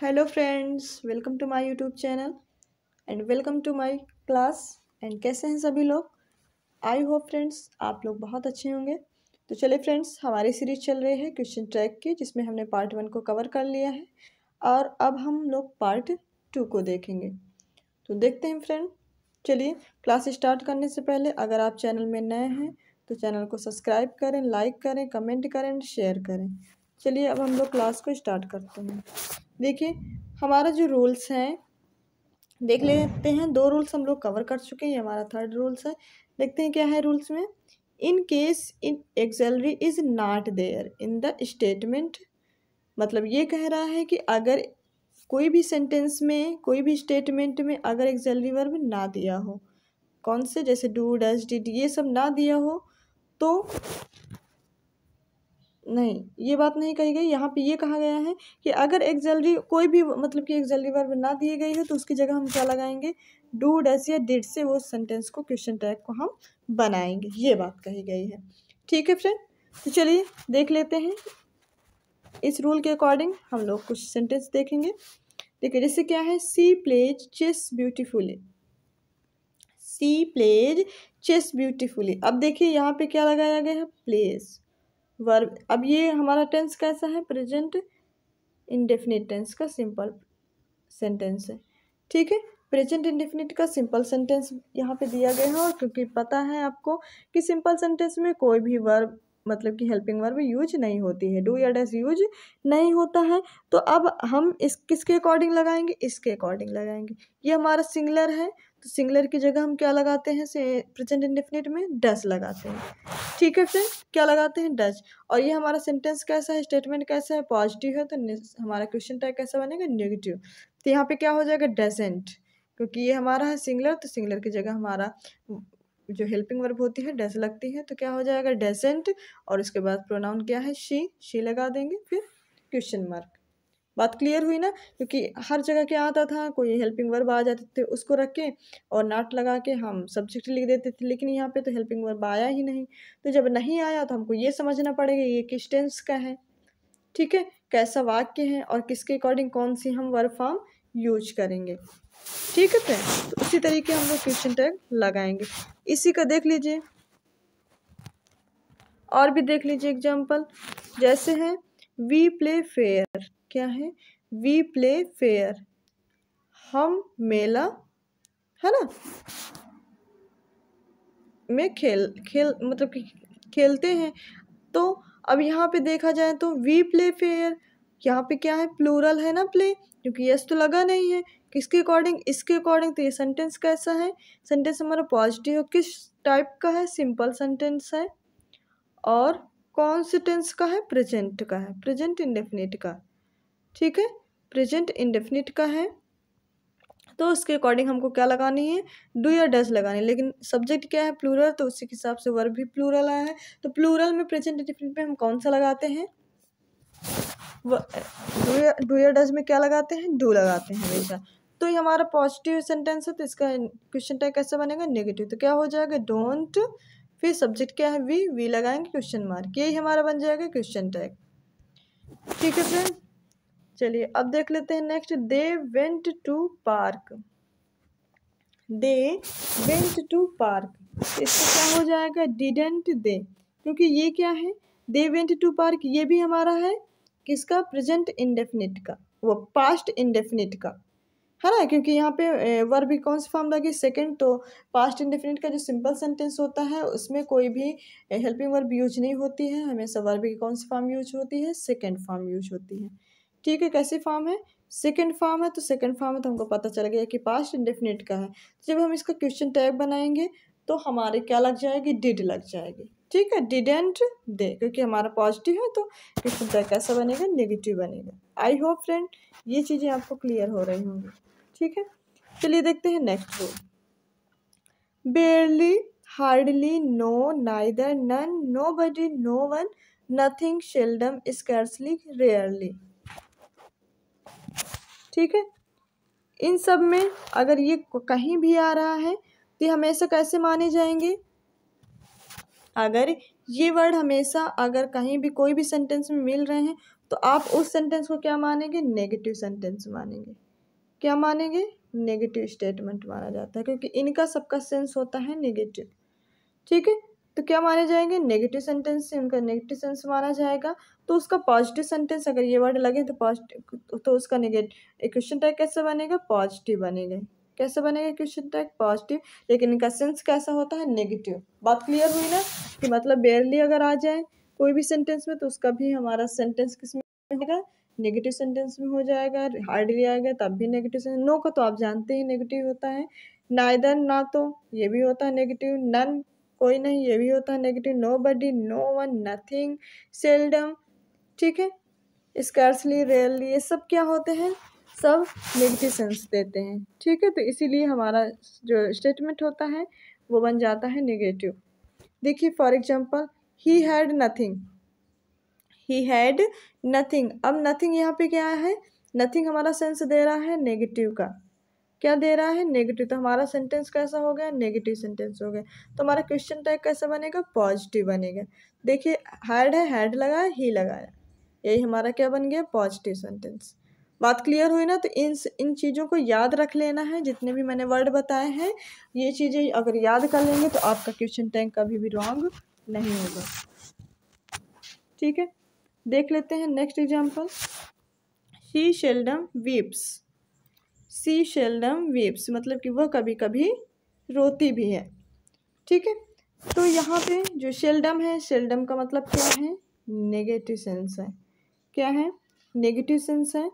hello friends welcome to my YouTube channel and welcome to my class and कैसे हैं सभी लोग I hope friends आप लोग बहुत अच्छे होंगे तो चले फ्रेंड्स हमारी सीरीज चल रही है क्वेश्चन ट्रैक की जिसमें हमने पार्ट वन को कवर कर लिया है और अब हम लोग पार्ट टू को देखेंगे तो देखते हैं फ्रेंड चलिए क्लास स्टार्ट करने से पहले अगर आप चैनल में नए हैं तो चैनल को सब्सक्राइब करें लाइक करें कमेंट करें शेयर करें चलिए अब हम लोग क्लास को स्टार्ट करते हैं देखिए हमारा जो रूल्स हैं देख लेते हैं दो रूल्स हम लोग कवर कर चुके हैं ये हमारा थर्ड रूल्स है देखते हैं क्या है रूल्स में in case in auxiliary is not there in the statement मतलब ये कह रहा है कि अगर कोई भी सेंटेंस में कोई भी स्टेटमेंट में अगर एक्सेलरी वर्ब ना दिया हो कौन से जैसे डू डज डिड ये सब ना दिया हो तो नहीं ये बात नहीं कही गई यहाँ पे ये कहा गया है कि अगर एक्जलरी कोई भी मतलब कि एक्जलरी वर्ब ना दिए गए हैं तो उसकी जगह हम क्या लगाएंगे डू डस या डिड से वो सेंटेंस को क्वेश्चन टैग को हम बनाएंगे ये बात कही गई है ठीक है फ्रेंड तो चलिए देख लेते हैं इस रूल के अकॉर्डिंग हम लोग कुछ सेंटेंस देखेंगे देखिए जैसे क्या है she plays chess beautifully she plays chess beautifully अब देखिए यहाँ पे क्या लगाया गया है प्लेस वर्ब अब ये हमारा टेंस कैसा है प्रेजेंट इंडेफिनिट टेंस का सिंपल सेंटेंस है ठीक है प्रेजेंट इंडेफिनिट का सिंपल सेंटेंस यहाँ पे दिया गया है और क्योंकि पता है आपको कि सिंपल सेंटेंस में कोई भी वर्ब मतलब कि हेल्पिंग वर्ब यूज नहीं होती है डू या डैस यूज नहीं होता है तो अब हम इस किसके अकॉर्डिंग लगाएंगे इसके अकॉर्डिंग लगाएंगे ये हमारा सिंगलर है तो सिंगलर की जगह हम क्या लगाते हैं से प्रेजेंट इंडेफिनेट में डज लगाते हैं ठीक है फ्रेंड क्या लगाते हैं डज और ये हमारा सेंटेंस कैसा है स्टेटमेंट कैसा है पॉजिटिव है तो हमारा क्वेश्चन टाइप कैसा बनेगा नेगेटिव तो यहाँ पे क्या हो जाएगा डजेंट क्योंकि ये हमारा है सिंगलर तो सिंगलर की जगह हमारा जो हेल्पिंग वर्ब होती है डस लगती है तो क्या हो जाएगा डजेंट और उसके बाद प्रोनाउन क्या है शी शी लगा देंगे फिर क्वेश्चन मार्क बात क्लियर हुई ना क्योंकि हर जगह क्या आता था कोई हेल्पिंग वर्ब आ जाते थे उसको रख के और नाट लगा के हम सब्जेक्ट लिख देते थे लेकिन यहाँ पे तो हेल्पिंग वर्ब आया ही नहीं तो जब नहीं आया तो हमको ये समझना पड़ेगा ये किस टेंस का है ठीक है कैसा वाक्य है और किसके अकॉर्डिंग कौन सी हम वर्ब फॉर्म यूज करेंगे ठीक है फ्रेंड तो उसी तरीके हम लोग क्वेश्चन टैग लगाएंगे इसी का देख लीजिए और भी देख लीजिए एग्जाम्पल जैसे है वी प्ले फेयर क्या है वी प्ले फेयर हम मेला है ना में खेल खेल मतलब कि खेलते हैं तो अब यहाँ पे देखा जाए तो वी प्ले फेयर यहाँ पे क्या है प्लूरल है ना प्ले क्योंकि यस तो लगा नहीं है किसके अकॉर्डिंग इसके अकॉर्डिंग तो ये सेंटेंस कैसा है सेंटेंस हमारा पॉजिटिव है किस टाइप का है सिंपल सेंटेंस है और कौन से टेंस का है प्रेजेंट का है प्रेजेंट इंडेफिनेट का ठीक है प्रेजेंट इंडेफिनिट का है तो उसके अकॉर्डिंग हमको क्या लगानी है डू या डज लगानी है लेकिन सब्जेक्ट क्या है प्लूरल तो उसी के हिसाब से वर्ब भी प्लूरल आया है तो प्लूरल में प्रेजेंट इंडेफिनिट में हम कौन सा लगाते हैं डू या डज में क्या लगाते हैं डू लगाते हैं हमेशा तो ये हमारा पॉजिटिव सेंटेंस है तो इसका क्वेश्चन टैग कैसे बनेगा नेगेटिव तो क्या हो जाएगा डोंट फिर सब्जेक्ट क्या है वी वी लगाएंगे क्वेश्चन मार्क यही हमारा बन जाएगा क्वेश्चन टैग ठीक है फ्रेंड चलिए अब देख लेते हैं next they went to park they went to park इसका क्या हो जाएगा डिडेंट दे क्योंकि ये क्या है दे वेंट टू पार्क ये भी हमारा है किसका प्रेजेंट इंडेफिनिट का वो पास्ट इंडेफिनिट का है ना क्योंकि यहाँ पे वर्ब भी कौन सी फॉर्म लगी सेकंड तो पास्ट इंडेफिनिट का जो सिंपल सेंटेंस होता है उसमें कोई भी हेल्पिंग वर्ब यूज नहीं होती है हमेशा वर्ब की कौन सी फॉर्म यूज होती है सेकंड फॉर्म यूज होती है ठीक है कैसी फॉर्म है सेकेंड फॉर्म है तो सेकेंड फॉर्म है तो हमको पता चल गया कि पास्ट इंडेफिनिट का है तो जब हम इसका क्वेश्चन टैग बनाएंगे तो हमारे क्या लग जाएगी डिड लग जाएगी ठीक है डिडेंट दे क्योंकि हमारा पॉजिटिव है तो क्वेश्चन टैग कैसा बनेगा नेगेटिव बनेगा आई होप फ्रेंड ये चीज़ें आपको क्लियर हो रही होंगी ठीक है चलिए देखते हैं next rule barely hardly no neither none nobody no one nothing seldom scarcely rarely ठीक है इन सब में अगर ये कहीं भी आ रहा है तो ये हमेशा कैसे माने जाएंगे अगर ये वर्ड हमेशा अगर कहीं भी कोई भी सेंटेंस में मिल रहे हैं तो आप उस सेंटेंस को क्या मानेंगे नेगेटिव सेंटेंस मानेंगे क्या मानेंगे नेगेटिव स्टेटमेंट माना जाता है क्योंकि इनका सबका सेंस होता है नेगेटिव ठीक है तो क्या माने जाएंगे नेगेटिव सेंटेंस से उनका नेगेटिव सेंस माना जाएगा तो उसका पॉजिटिव सेंटेंस अगर ये वर्ड लगे तो पॉजिटिव तो उसका नेगेटिव क्वेश्चन टैग कैसे बनेगा पॉजिटिव बनेगा कैसे बनेगा क्वेश्चन टैग पॉजिटिव लेकिन इनका सेंस कैसा होता है नेगेटिव बात क्लियर हुई ना कि मतलब बेयरली अगर आ जाए कोई भी सेंटेंस में तो उसका भी हमारा सेंटेंस किस में होगा नेगेटिव सेंटेंस में हो जाएगा हार्डली आएगा तब भी नेगेटिव सेंटेंस नो का तो आप जानते ही नेगेटिव होता है नाइदर ना तो ये भी होता है नेगेटिव नन कोई नहीं ये भी होता है negative nobody no one nothing seldom ठीक है स्कर्सली रेयरली ये सब क्या होते हैं सब नेगेटिव सेंस देते हैं ठीक है तो इसीलिए हमारा जो स्टेटमेंट होता है वो बन जाता है नेगेटिव देखिए for example he had nothing he had nothing अब नथिंग यहाँ पे क्या है नथिंग हमारा सेंस दे रहा है नेगेटिव का क्या दे रहा है नेगेटिव तो हमारा सेंटेंस कैसा हो गया नेगेटिव सेंटेंस हो गया तो हमारा क्वेश्चन टैग कैसा बनेगा पॉजिटिव बनेगा देखिए हैड है हैड लगाया ही लगाया यही हमारा क्या बन गया पॉजिटिव सेंटेंस बात क्लियर हुई ना तो इन इन चीज़ों को याद रख लेना है जितने भी मैंने वर्ड बताए हैं ये चीज़ें अगर याद कर लेंगे तो आपका क्वेश्चन टैंक कभी भी रॉन्ग नहीं होगा ठीक है देख लेते हैं next example he seldom weeps she seldom weeps मतलब कि वह कभी कभी रोती भी है ठीक है तो यहाँ पे जो शेल्डम है शेल्डम का मतलब क्या है नेगेटिव सेंस है क्या है नेगेटिव सेंस है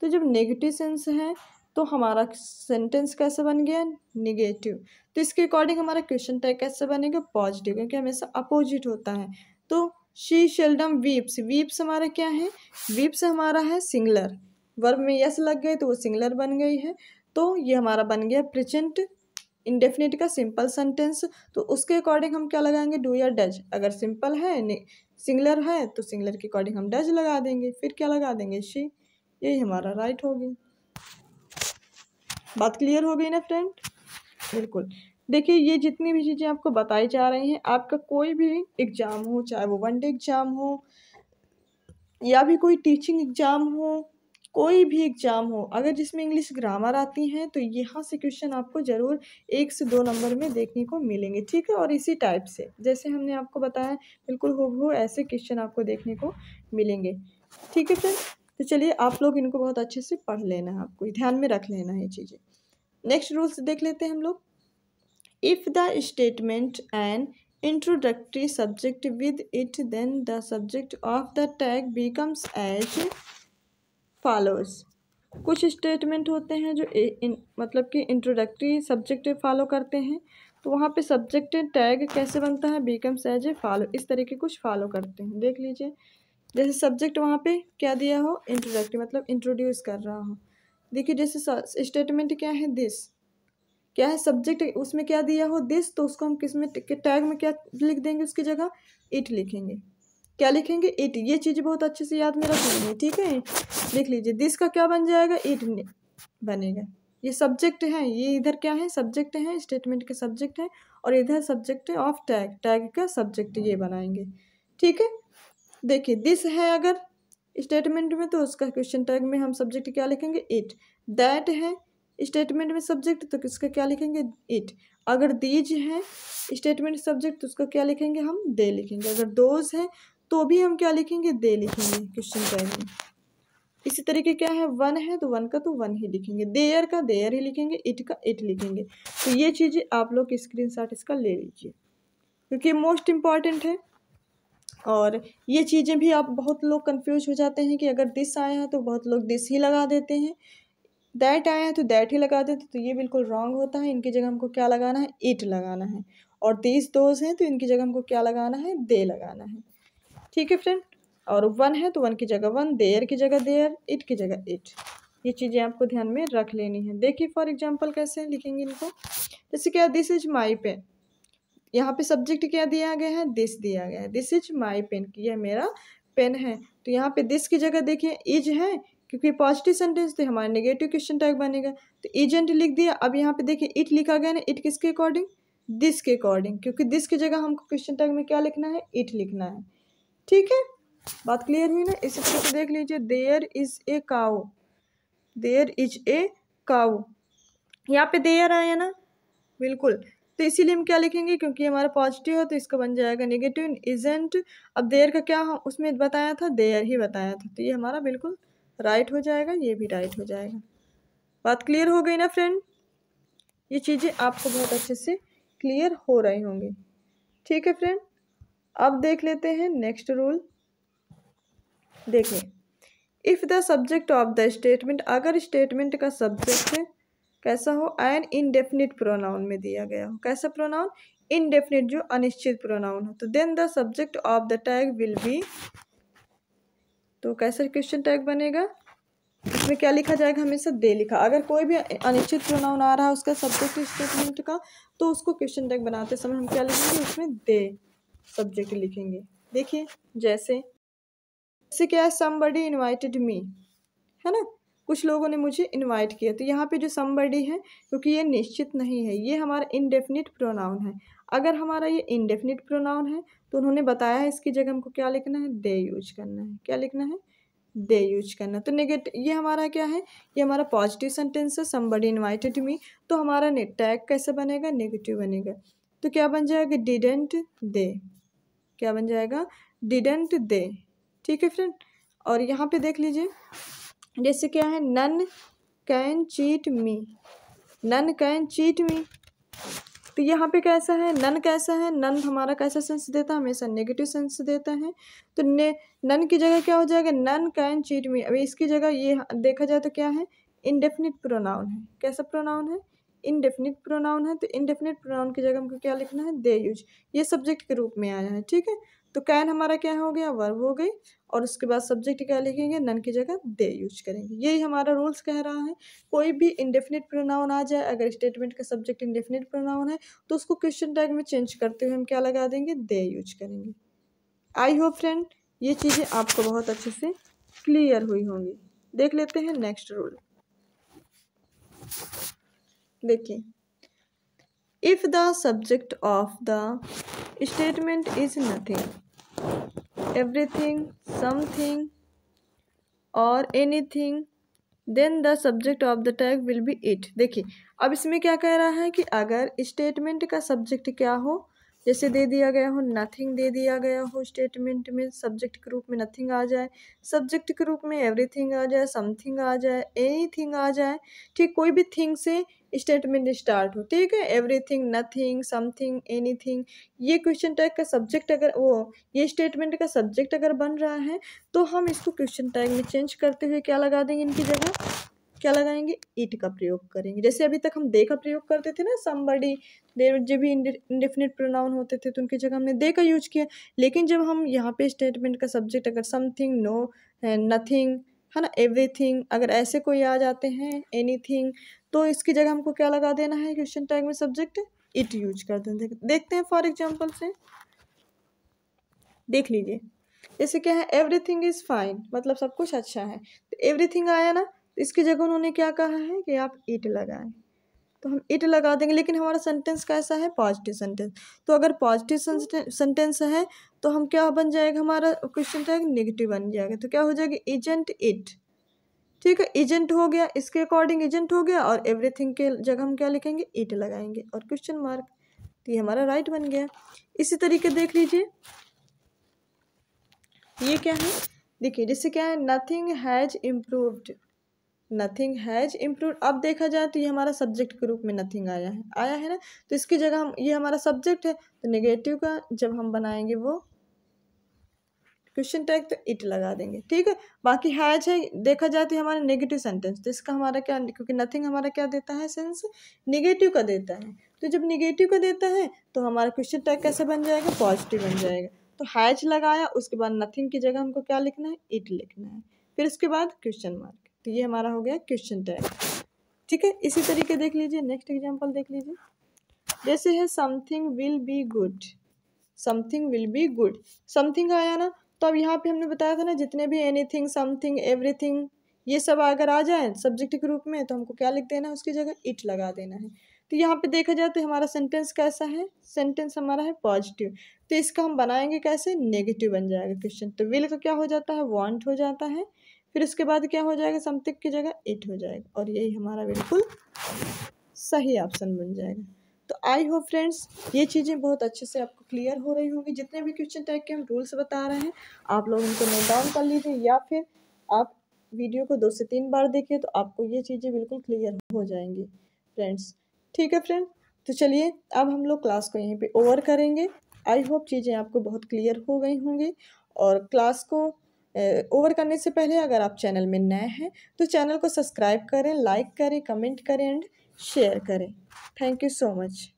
तो जब नेगेटिव सेंस है तो हमारा सेंटेंस कैसे बन गया नेगेटिव तो इसके अकॉर्डिंग हमारा क्वेश्चन टैग कैसे बनेगा पॉजिटिव क्योंकि हमेशा अपोजिट होता है तो शी शेल्डम वीप्स वीप्स हमारा क्या है वीप्स हमारा है सिंगलर वर्ब में यस लग गए तो वो सिंगलर बन गई है तो ये हमारा बन गया प्रेजेंट इंडेफिनेट का सिंपल सेंटेंस तो उसके अकॉर्डिंग हम क्या लगाएंगे डू या डज अगर सिंपल है सिंगलर है तो सिंगलर के अकॉर्डिंग हम डज लगा देंगे फिर क्या लगा देंगे शी यही हमारा राइट होगी बात क्लियर हो गई ना फ्रेंड बिल्कुल देखिए ये जितनी भी चीज़ें आपको बताई जा रही हैं आपका कोई भी एग्ज़ाम हो चाहे वो वन डे एग्ज़ाम हो या भी कोई टीचिंग एग्ज़ाम हो कोई भी एग्ज़ाम हो अगर जिसमें इंग्लिश ग्रामर आती हैं तो यहाँ से क्वेश्चन आपको ज़रूर एक से दो नंबर में देखने को मिलेंगे ठीक है और इसी टाइप से जैसे हमने आपको बताया बिल्कुल हो ऐसे क्वेश्चन आपको देखने को मिलेंगे ठीक है फिर तो चलिए आप लोग इनको बहुत अच्छे से पढ़ लेना है आपको ध्यान में रख लेना है चीज़ें नेक्स्ट रूल्स देख लेते हैं हम लोग if the statement and introductory subject with it then the subject of the tag becomes as followers कुछ स्टेटमेंट होते हैं जो इन, मतलब कि इंट्रोडक्टरी सब्जेक्टिव फॉलो करते हैं तो वहाँ पे सब्जेक्टिव टैग कैसे बनता है बी कम ए फॉलो इस तरह के कुछ फॉलो करते हैं देख लीजिए जैसे सब्जेक्ट वहाँ पे क्या दिया हो इंट्रोडक्टरी मतलब इंट्रोड्यूस कर रहा हो देखिए जैसे स्टेटमेंट क्या है दिस क्या है सब्जेक्ट उसमें क्या दिया हो दिस तो उसको हम किस में टैग में क्या लिख देंगे उसकी जगह इट लिखेंगे क्या लिखेंगे इट ये चीज़ बहुत अच्छे से याद में रखेंगे ठीक है लिख लीजिए दिस का क्या बन जाएगा इट बनेगा ये सब्जेक्ट है ये इधर क्या है सब्जेक्ट है स्टेटमेंट के सब्जेक्ट है और इधर सब्जेक्ट ऑफ टैग टैग का सब्जेक्ट ये बनाएंगे ठीक है देखिए दिस है अगर स्टेटमेंट में तो उसका क्वेश्चन टैग में हम सब्जेक्ट क्या लिखेंगे इट दैट है स्टेटमेंट में सब्जेक्ट तो किसका क्या लिखेंगे इट अगर दीज है स्टेटमेंट सब्जेक्ट तो उसका क्या लिखेंगे हम दे लिखेंगे अगर दोज है तो भी हम क्या लिखेंगे दे लिखेंगे क्वेश्चन टाइम में इसी तरीके क्या है वन है तो वन का तो वन ही लिखेंगे देयर का देयर ही लिखेंगे इट का इट लिखेंगे तो ये चीज़ें आप लोग स्क्रीन शॉट इसका ले लीजिए क्योंकि मोस्ट इम्पॉर्टेंट है और ये चीज़ें भी आप बहुत लोग कंफ्यूज हो जाते हैं कि अगर दिस आया है तो बहुत लोग दिस ही लगा देते हैं दैट आया है तो दैट ही लगा देते तो ये बिल्कुल रॉन्ग होता है इनकी जगह हमको क्या लगाना है इट लगाना है और दिस दोज हैं तो इनकी जगह हमको क्या लगाना है दे लगाना है ठीक है फ्रेंड और वन है तो वन की जगह वन देयर की जगह देयर इट की जगह इट ये चीज़ें आपको ध्यान में रख लेनी है देखिए फॉर एग्जांपल कैसे लिखेंगे इनको जैसे क्या दिस इज माई पेन यहाँ पे सब्जेक्ट क्या दिया गया है दिस दिया गया है दिस इज माई पेन ये यह मेरा पेन है तो यहाँ पे दिस की जगह देखिए इज है क्योंकि पॉजिटिव सेंटेंस तो हमारा नेगेटिव क्वेश्चन टैग बनेगा तो इजेंट लिख दिया अब यहाँ पे देखिए इट लिखा गया ना इट किसके अकॉर्डिंग दिस के अकॉर्डिंग क्योंकि दिस की जगह हमको क्वेश्चन टैग में क्या लिखना है इट लिखना है ठीक है बात क्लियर हुई ना इस अच्छे से देख लीजिए there is a cow there is a cow यहाँ पे देयर आया ना बिल्कुल तो इसीलिए हम क्या लिखेंगे क्योंकि हमारा पॉजिटिव है तो इसका बन जाएगा नेगेटिव इजेंट अब देयर का क्या हम उसमें बताया था देयर ही बताया था तो ये हमारा बिल्कुल राइट हो जाएगा ये भी राइट हो जाएगा बात क्लियर हो गई ना फ्रेंड ये चीज़ें आपको बहुत अच्छे से क्लियर हो रही होंगी ठीक है फ्रेंड अब देख लेते हैं नेक्स्ट रूल देखें if the subject of the statement अगर स्टेटमेंट का सब्जेक्ट है कैसा हो एन इनडेफिनिट प्रोनाउन में दिया गया हो कैसा प्रोनाउन इनडेफिनिट जो अनिश्चित प्रोनाउन हो तो then the subject of the tag will be तो कैसा क्वेश्चन टैग बनेगा इसमें क्या लिखा जाएगा हमेशा दे लिखा अगर कोई भी अनिश्चित प्रोनाउन आ रहा है उसका सब्जेक्ट स्टेटमेंट का तो उसको क्वेश्चन टैग बनाते समय हम क्या लिखेंगे उसमें दे सब्जेक्ट लिखेंगे देखिए जैसे जैसे क्या है समबडी इन्वाइटेड मी है ना कुछ लोगों ने मुझे इनवाइट किया तो यहाँ पे जो समबडी है क्योंकि तो ये निश्चित नहीं है ये हमारा इनडेफिनिट प्रोनाउन है अगर हमारा ये इनडेफिनिट प्रोनाउन है तो उन्होंने बताया है इसकी जगह हमको क्या लिखना है दे यूज करना है क्या लिखना है दे यूज करना तो नेगेटिव ये हमारा क्या है ये हमारा पॉजिटिव सेंटेंस है समबडी इन्वाइटेड मी तो हमारा टैग कैसे बनेगा नेगेटिव बनेगा तो क्या बन जाएगा डिडेंट दे क्या बन जाएगा डिडेंट दे ठीक है फ्रेंड और यहाँ पे देख लीजिए जैसे क्या है none can cheat me none can cheat me तो यहाँ पे कैसा है नन कैसा है नन हमारा कैसा सेंस देता है हमेशा नेगेटिव सेंस देता है तो ने नन की जगह क्या हो जाएगा नन कैन चीट मी अभी इसकी जगह ये देखा जाए तो क्या है इनडेफिनिट प्रोनाउन है कैसा प्रोनाउन है इनडेफिनिट प्रोनाउन है तो इनडेफिनिट प्रोनाउन की जगह हमको क्या लिखना है दे यूज ये सब्जेक्ट के रूप में आया है ठीक है तो कैन हमारा क्या हो गया वर्ब हो गई और उसके बाद सब्जेक्ट क्या लिखेंगे नन की जगह दे यूज करेंगे यही हमारा रूल्स कह रहा है कोई भी इंडेफिनिट प्रोनाउन आ जाए अगर स्टेटमेंट का सब्जेक्ट इंडेफिनिट प्रोनाउन है तो उसको क्वेश्चन टैग में चेंज करते हुए हम क्या लगा देंगे दे यूज करेंगे आई होप फ्रेंड ये चीज़ें आपको बहुत अच्छे से क्लियर हुई होंगी देख लेते हैं नेक्स्ट रूल देखिए if the subject of the statement is nothing everything something और anything then the subject of the tag will be it देखिए अब इसमें क्या कह रहा है कि अगर स्टेटमेंट का सब्जेक्ट क्या हो जैसे दे दिया गया हो नथिंग दे दिया गया हो स्टेटमेंट में सब्जेक्ट के रूप में नथिंग आ जाए सब्जेक्ट के रूप में एवरीथिंग आ जाए समथिंग आ जाए एनीथिंग आ जाए ठीक कोई भी थिंग से स्टेटमेंट स्टार्ट हो ठीक है एवरीथिंग नथिंग समथिंग एनीथिंग ये क्वेश्चन टैग का सब्जेक्ट अगर वो ये स्टेटमेंट का सब्जेक्ट अगर बन रहा है तो हम इसको क्वेश्चन टैग में चेंज करते हुए क्या लगा देंगे इनकी जगह क्या लगाएंगे इट का प्रयोग करेंगे जैसे अभी तक हम दे का प्रयोग करते थे ना समबडी देर जो भी इंडिफिनिट प्रोनाउन होते थे तो उनकी जगह हमने दे का यूज किया लेकिन जब हम यहाँ पे स्टेटमेंट का सब्जेक्ट अगर समथिंग नो नथिंग है ना एवरीथिंग अगर ऐसे कोई आ जाते हैं एनीथिंग तो इसकी जगह हमको क्या लगा देना है क्वेश्चन टैग में सब्जेक्ट इट यूज कर देते देखते हैं फॉर एग्जाम्पल से देख लीजिए जैसे क्या है एवरीथिंग इज़ फाइन मतलब सब कुछ अच्छा है तो एवरीथिंग आया ना तो इसकी जगह उन्होंने क्या कहा है कि आप इट लगाएं तो हम इट लगा देंगे लेकिन हमारा सेंटेंस कैसा है पॉजिटिव सेंटेंस तो अगर पॉजिटिव सेंटेंस तो है तो हम क्या बन जाएगा हमारा क्वेश्चन जाएगा नेगेटिव बन जाएगा तो क्या हो जाएगा एजेंट इट ठीक है एजेंट हो गया इसके अकॉर्डिंग एजेंट हो गया और एवरीथिंग के जगह हम क्या लिखेंगे इट लगाएंगे और क्वेश्चन मार्क तो ये हमारा राइट बन गया इसी तरीके देख लीजिए ये क्या है देखिए जैसे क्या है nothing has improved nothing has improve अब देखा जाए तो ये हमारा सब्जेक्ट के रूप में नथिंग आया है आया है ना तो इसकी जगह हम ये हमारा सब्जेक्ट है तो नेगेटिव का जब हम बनाएंगे वो क्वेश्चन टैग तो इट लगा देंगे ठीक है बाकी हैज है देखा जाए तो हमारा नेगेटिव सेंटेंस तो इसका हमारा क्या क्योंकि नथिंग हमारा क्या देता है सेंस नेगेटिव का देता है तो जब नेगेटिव का देता है तो हमारा क्वेश्चन टैग कैसे बन जाएगा पॉजिटिव बन जाएगा तो हैज लगाया उसके बाद नथिंग की जगह हमको क्या लिखना है इट लिखना है फिर उसके बाद क्वेश्चन मार्क तो ये हमारा हो गया क्वेश्चन टैग ठीक है इसी तरीके देख लीजिए नेक्स्ट एग्जाम्पल देख लीजिए जैसे है something will be good something will be good something आया ना तो अब यहाँ पे हमने बताया था ना जितने भी एनी थिंग समथिंग एवरीथिंग ये सब अगर आ जाए सब्जेक्ट के रूप में तो हमको क्या लिख देना है उसकी जगह इट लगा देना है तो यहाँ पे देखा जाए तो हमारा सेंटेंस कैसा है सेंटेंस हमारा है पॉजिटिव तो इसका हम बनाएंगे कैसे नेगेटिव बन जाएगा क्वेश्चन तो विल का क्या हो जाता है वॉन्ट हो जाता है फिर इसके बाद क्या हो जाएगा समथिक की जगह इट हो जाएगा और यही हमारा बिल्कुल सही ऑप्शन बन जाएगा तो आई होप फ्रेंड्स ये चीज़ें बहुत अच्छे से आपको क्लियर हो रही होंगी जितने भी क्वेश्चन टाइप के हम रूल्स बता रहे हैं आप लोग उनको नोट डाउन कर लीजिए या फिर आप वीडियो को दो से तीन बार देखिए तो आपको ये चीज़ें बिल्कुल क्लियर हो जाएंगी फ्रेंड्स ठीक है फ्रेंड तो चलिए अब हम लोग क्लास को यहीं पर ओवर करेंगे आई होप चीज़ें आपको बहुत क्लियर हो गई होंगी और क्लास को ओवर करने से पहले अगर आप चैनल में नए हैं तो चैनल को सब्सक्राइब करें लाइक करें कमेंट करें एंड शेयर करें थैंक यू सो मच